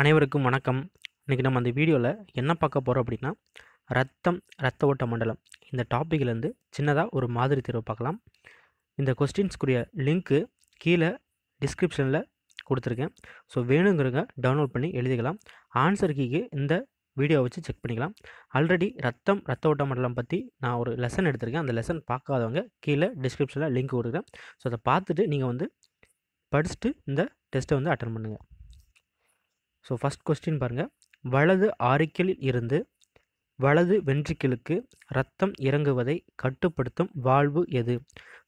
அனைவருக்கும் வணக்கம் இன்றைக்கி நம்ம அந்த வீடியோவில் என்ன பார்க்க போகிறோம் அப்படின்னா ரத்தம் ரத்த ஓட்ட மண்டலம் இந்த டாப்பிக்லேருந்து சின்னதாக ஒரு மாதிரி தேர்வு பார்க்கலாம் இந்த கொஸ்டின்ஸ்க்குரிய லிங்க்கு கீழே டிஸ்கிரிப்ஷனில் கொடுத்துருக்கேன் ஸோ வேணுங்கிறவங்க டவுன்லோட் பண்ணி எழுதிக்கலாம் ஆன்சர் கீக்கு இந்த வீடியோவை வச்சு செக் பண்ணிக்கலாம் ஆல்ரெடி ரத்தம் ரத்த ஓட்ட மண்டலம் பற்றி நான் ஒரு லெசன் எடுத்திருக்கேன் அந்த லெசன் பார்க்காதவங்க கீழே டிஸ்கிரிப்ஷனில் லிங்க் கொடுக்குறேன் ஸோ அதை பார்த்துட்டு நீங்கள் வந்து படிச்சுட்டு இந்த டெஸ்ட்டை வந்து அட்டன் பண்ணுங்கள் ஸோ ஃபஸ்ட் கொஸ்டின் பாருங்கள் வலது ஆரிக்கலில் இருந்து வலது வென்ட்ரிக்கிளுக்கு ரத்தம் இறங்குவதை கட்டுப்படுத்தும் வாழ்வு எது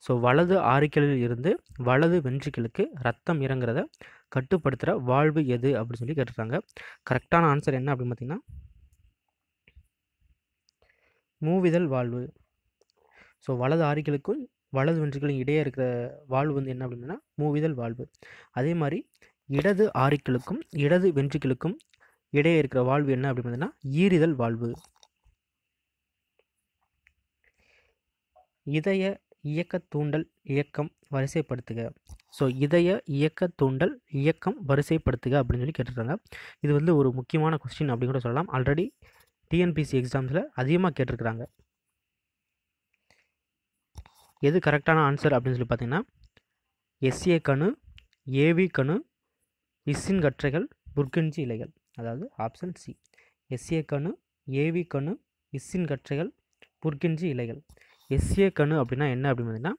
ஸோ வலது ஆரிக்கலில் இருந்து வலது வென்ட்ரிக்கிளுக்கு ரத்தம் இறங்குறத கட்டுப்படுத்துகிற வாழ்வு எது அப்படின்னு சொல்லி கேட்டிருக்காங்க கரெக்டான ஆன்சர் என்ன அப்படின்னு பார்த்திங்கன்னா மூவிதல் வாழ்வு ஸோ வலது ஆரிக்கலுக்கும் வலது வென்றுகளும் இடையே இருக்கிற வாழ்வு வந்து என்ன அப்படின்னா மூவிதல் வாழ்வு அதே மாதிரி இடது ஆரிக்களுக்கும் இடது வென்றுக்களுக்கும் இடையே இருக்கிற வாழ்வு என்ன அப்படின்னு பார்த்தீங்கன்னா ஈரிதல் வாழ்வு இதய இயக்க தூண்டல் இயக்கம் வரிசைப்படுத்துக ஸோ இதய இயக்க தூண்டல் இயக்கம் வரிசைப்படுத்துக அப்படின்னு சொல்லி கேட்டிருக்காங்க இது வந்து ஒரு முக்கியமான கொஸ்டின் அப்படின்னு கூட சொல்லலாம் ஆல்ரெடி டிஎன்பிசி எக்ஸாம்ஸில் அதிகமாக கேட்டிருக்கிறாங்க எது கரெக்டான ஆன்சர் அப்படின்னு சொல்லி பார்த்தீங்கன்னா எஸ்ஏ கணு ஏவி கணு இஸ்ஸின் கற்றைகள் புர்கஞ்சி இலைகள் அதாவது ஆப்ஷன் சி எஸ்ஏ கணு ஏவி கணு இஸ்ஸின் கற்றைகள் புர்கஞ்சி இலைகள் எஸ்ஏ கணு அப்படின்னா என்ன அப்படின்னு பார்த்தீங்கன்னா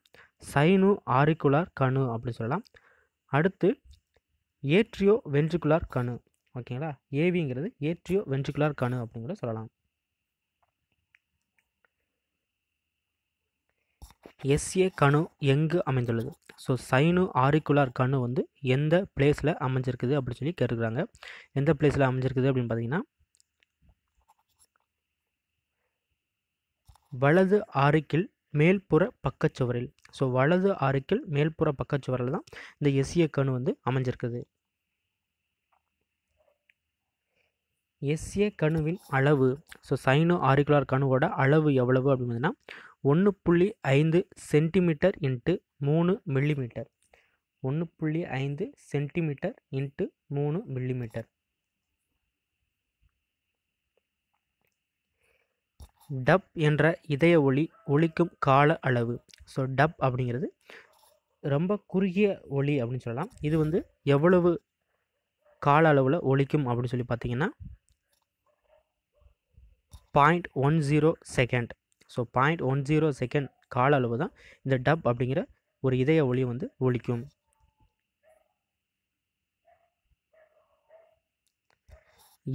சைனு ஆரிக்குலார் கணு அப்படின்னு சொல்லலாம் அடுத்து ஏட்ரியோ வென்ட்ரிகுலார் கணு ஓகேங்களா ஏவிங்கிறது ஏட்ரியோ வென்ட்ரிகுலார் கணு அப்படிங்கிறத சொல்லலாம் எஸ்ஏ கணு எங்கு அமைந்துள்ளது ஸோ சைனு ஆரிக்குலார் கணு வந்து எந்த பிளேஸில் அமைஞ்சிருக்குது அப்படின்னு சொல்லி கேட்டுக்கிறாங்க எந்த பிளேஸில் அமைஞ்சிருக்குது அப்படின்னு பார்த்தீங்கன்னா வலது ஆரிக்கில் மேல்புற பக்கச்சுவரில் ஸோ வலது ஆரிக்கில் மேல்புற பக்கச்சுவரில் தான் இந்த எஸ்ஏ கணு வந்து அமைஞ்சிருக்குது எஸ்ஏ கணுவின் அளவு ஸோ சைனோ ஆரிகுலார் கணுவோட அளவு எவ்வளவு அப்படின்னு பார்த்தீங்கன்னா ஒன்று புள்ளி ஐந்து சென்டிமீட்டர் இன்ட்டு மூணு மில்லிமீட்டர் ஒன்று புள்ளி ஐந்து சென்டிமீட்டர் இன்ட்டு மூணு மில்லிமீட்டர் டப் என்ற இதய ஒளி ஒழிக்கும் கால அளவு ஸோ டப் அப்படிங்கிறது ரொம்ப குறுகிய ஒளி அப்படின்னு சொல்லலாம் இது வந்து எவ்வளவு கால அளவில் ஒழிக்கும் அப்படின்னு சொல்லி பார்த்தீங்கன்னா point one zero second so point one zero second கால அளவு தான் இந்த டப் அப்படிங்கிற ஒரு இதய ஒளி வந்து ஒழிக்கும்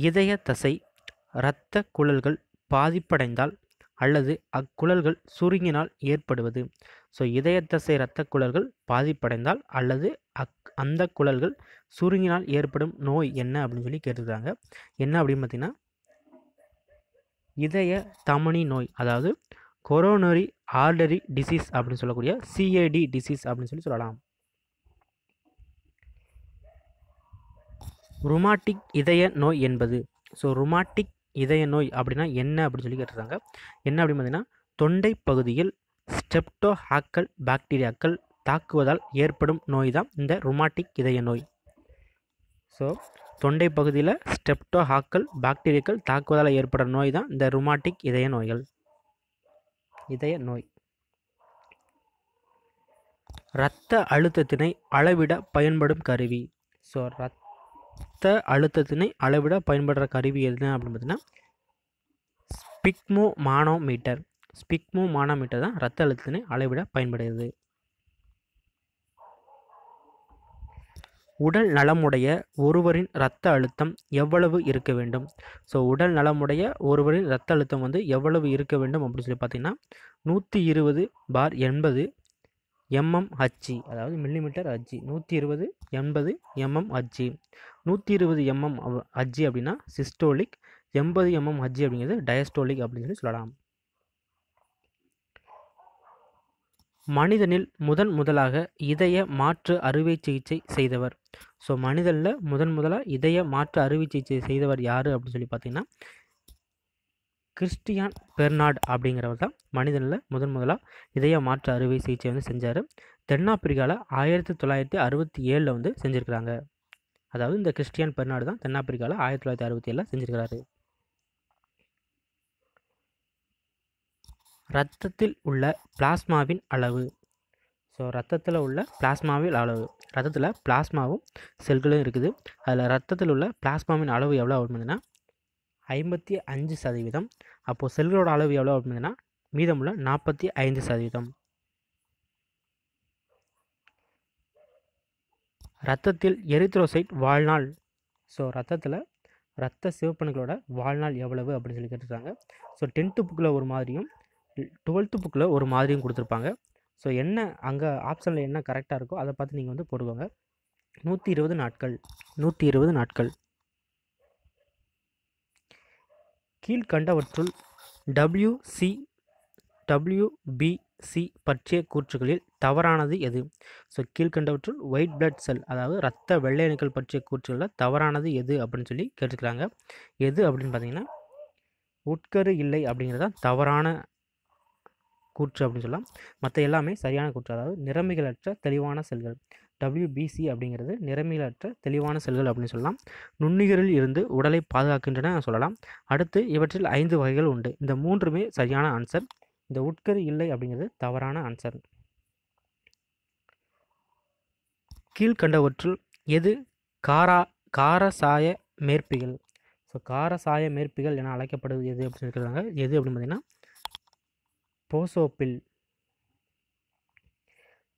இதய தசை இரத்த குழல்கள் பாதிப்படைந்தால் அல்லது அக்குழல்கள் சுருங்கினால் ஏற்படுவது ஸோ இதய தசை இரத்த குழல்கள் பாதிப்படைந்தால் அல்லது அக் அந்த குழல்கள் சுருங்கினால் ஏற்படும் நோய் என்ன அப்படின்னு சொல்லி கேட்டுருக்காங்க என்ன அப்படின்னு பார்த்தீங்கன்னா இதய தமனி நோய் அதாவது கொரோனரி ஆர்டரி டிசீஸ் அப்படின்னு சொல்லக்கூடிய சிஏடி டிசீஸ் அப்படின்னு சொல்லி சொல்லலாம் ருமாட்டிக் இதய நோய் என்பது ஸோ ருமாட்டிக் இதய நோய் அப்படின்னா என்ன அப்படின்னு சொல்லி கேட்டிருக்காங்க என்ன அப்படின்னு பார்த்தீங்கன்னா தொண்டை பகுதியில் ஸ்டெப்டோஹாக்கல் பாக்டீரியாக்கள் தாக்குவதால் ஏற்படும் நோய் தான் இந்த ருமாட்டிக் இதய நோய் ஸோ தொண்டை பகுதியில் ஸ்டெப்டோஹாக்கல் பாக்டீரியாக்கள் தாக்குவதால் ஏற்படுற நோய் தான் இந்த ருமாட்டிக் இதய நோய்கள் இதய நோய் இரத்த அழுத்தத்தினை அளவிட பயன்படும் கருவி ஸோ இரத்த அழுத்தத்தினை அளவிட பயன்படுற கருவி எதுனா அப்படின்னு பார்த்தீங்கன்னா ஸ்பிக்மோ மானோமீட்டர் ஸ்பிக்மோ மானோமீட்டர் தான் இரத்த அழுத்தத்தினை அளவிட பயன்படுகிறது உடல் நலமுடைய ஒருவரின் இரத்த அழுத்தம் எவ்வளவு இருக்க வேண்டும் ஸோ உடல் நலமுடைய ஒருவரின் இரத்த அழுத்தம் வந்து எவ்வளவு இருக்க வேண்டும் அப்படின்னு சொல்லி பார்த்தீங்கன்னா நூற்றி இருபது பார் எண்பது எம்எம் ஹச்சி அதாவது மில்லிமீட்டர் ஹச்சி நூற்றி இருபது எண்பது எம்எம் ஹச்சி நூற்றி இருபது எம்எம் ஹச்சி அப்படின்னா சிஸ்டோலிக் எண்பது எம்எம் ஹச்சி அப்படிங்கிறது டயஸ்டோலிக் அப்படின்னு சொல்லி சொல்லலாம் மனிதனில் முதன் முதலாக இதய மாற்று அறுவை சிகிச்சை செய்தவர் ஸோ மனிதனில் முதன் முதலாக இதய மாற்று அறுவை சிகிச்சை செய்தவர் யார் அப்படின்னு சொல்லி பார்த்தீங்கன்னா கிறிஸ்டியான் பெர்னாட் அப்படிங்கிறவர் தான் மனிதனில் முதன் முதலாக இதய மாற்று அறுவை சிகிச்சை வந்து செஞ்சார் தென்னாப்பிரிக்காவில் ஆயிரத்தி தொள்ளாயிரத்தி அறுபத்தி ஏழில் வந்து செஞ்சுருக்கிறாங்க அதாவது இந்த கிறிஸ்டியான் பெர்னாடு தான் தென்னாப்பிரிக்காவில் ஆயிரத்தி தொள்ளாயிரத்தி அறுபத்தி ஏழில் செஞ்சுருக்கிறாரு ரத்தத்தில் உள்ள பிளாஸ்மாவின் அளவு ஸோ ரத்தத்தில் உள்ள பிளாஸ்மாவின் அளவு ரத்தத்தில் பிளாஸ்மாவும் செல்களும் இருக்குது அதில் ரத்தத்தில் உள்ள பிளாஸ்மாவின் அளவு எவ்வளோ அப்படின்னா ஐம்பத்தி அஞ்சு சதவீதம் அப்போது செல்களோட அளவு எவ்வளோ அப்படின்னா மீதமுள்ள நாற்பத்தி ஐந்து சதவீதம் ரத்தத்தில் எரித்ரோசைட் வாழ்நாள் ஸோ ரத்தத்தில் ரத்த சிவப்பணுக்களோட வாழ்நாள் எவ்வளவு அப்படின்னு சொல்லி கேட்டுருக்காங்க ஸோ டென்த்து புக்கில் ஒரு மாதிரியும் டுவெல்த்து புக்கில் ஒரு மாதிரியும் கொடுத்துருப்பாங்க ஸோ என்ன அங்கே ஆப்ஷனில் என்ன கரெக்டாக இருக்கோ அதை பார்த்து நீங்கள் வந்து போடுவாங்க நூற்றி இருபது நாட்கள் நூற்றி இருபது நாட்கள் கீழ்கண்டவற்றுள் டபிள்யூசி டபிள்யூபிசி பற்றிய கூற்றுகளில் தவறானது எது ஸோ கீழ்கண்டவற்றுள் ஒயிட் பிளட் செல் அதாவது ரத்த வெள்ளை பற்றிய கூற்றுகளில் தவறானது எது அப்படின்னு சொல்லி கேட்டுக்கிறாங்க எது அப்படின்னு பார்த்தீங்கன்னா உட்கரு இல்லை அப்படிங்கிறது தான் தவறான கூற்று அப்படின்னு சொல்லலாம் மற்ற எல்லாமே சரியான கூற்று அதாவது நிறமிகளற்ற தெளிவான செல்கள் டபிள்யூபிசி அப்படிங்கிறது நிறமிகளற்ற தெளிவான செல்கள் அப்படின்னு சொல்லலாம் நுண்ணுயிரில் இருந்து உடலை பாதுகாக்கின்றன சொல்லலாம் அடுத்து இவற்றில் ஐந்து வகைகள் உண்டு இந்த மூன்றுமே சரியான ஆன்சர் இந்த உட்கரு இல்லை அப்படிங்கிறது தவறான ஆன்சர் கீழ்கண்டவற்றுள் எது காரா காரசாய மேற்பிகள் ஸோ காரசாய மேற்பிகள் என அழைக்கப்படுவது எது அப்படின்னு சொல்லியிருக்கிறாங்க எது அப்படின்னு பார்த்தீங்கன்னா போசோப்பில்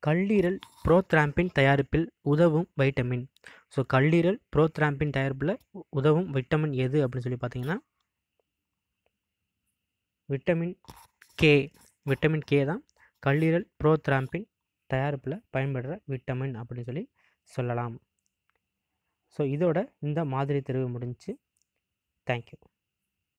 கல்லீரல் புரோத்ராம்பின் தயாரிப்பில் உதவும் வைட்டமின் ஸோ கல்லீரல் புரோத்ராம்பின் தயாரிப்பில் உதவும் விட்டமின் எது அப்படின்னு சொல்லி பார்த்தீங்கன்னா விட்டமின் கே விட்டமின் கே தான் கல்லீரல் புரோத்ராம்பின் தயாரிப்பில் பயன்படுற விட்டமின் அப்படின்னு சொல்லி சொல்லலாம் ஸோ இதோட இந்த மாதிரி தெரிவு முடிஞ்சு தேங்க்யூ